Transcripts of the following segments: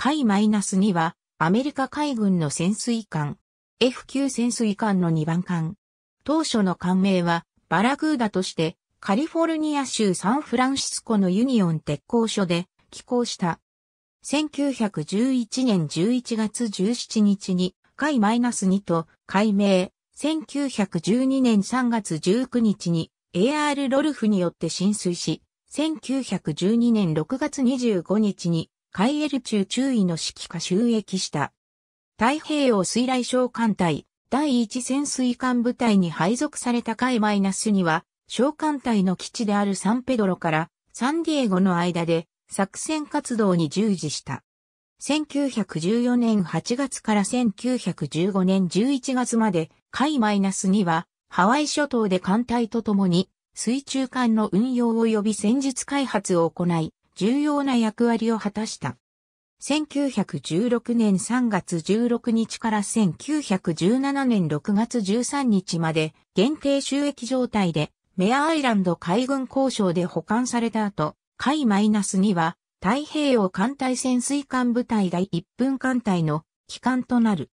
海 -2 は、アメリカ海軍の潜水艦、F9 潜水艦の2番艦。当初の艦名は、バラグーダとして、カリフォルニア州サンフランシスコのユニオン鉄工所で寄港した。1911年11月17日に、海 -2 と改名、1912年3月19日に AR ロルフによって浸水し、1912年6月25日に海エル中注意の指揮下収益した。太平洋水雷小艦隊、第一潜水艦部隊に配属された海マイナスには、小艦隊の基地であるサンペドロからサンディエゴの間で作戦活動に従事した。1914年8月から1915年11月まで、海マイナスには、ハワイ諸島で艦隊と共に、水中艦の運用及び戦術開発を行い、重要な役割を果たした。1916年3月16日から1917年6月13日まで限定収益状態でメアアイランド海軍交渉で保管された後、海マイナスには太平洋艦隊潜水艦部隊第1分艦隊の機関となる。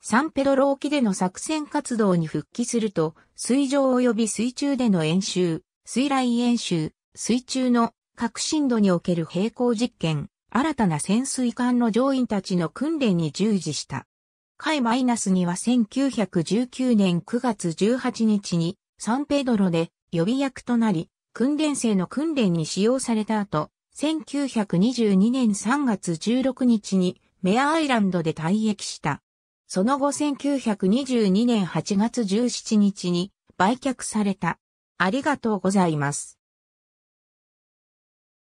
サンペドロ沖での作戦活動に復帰すると、水上及び水中での演習、水雷演習、水中の革新度における平行実験、新たな潜水艦の乗員たちの訓練に従事した。海マイナスには1919年9月18日にサンペドロで予備役となり、訓練生の訓練に使用された後、1922年3月16日にメアアイランドで退役した。その後1922年8月17日に売却された。ありがとうございます。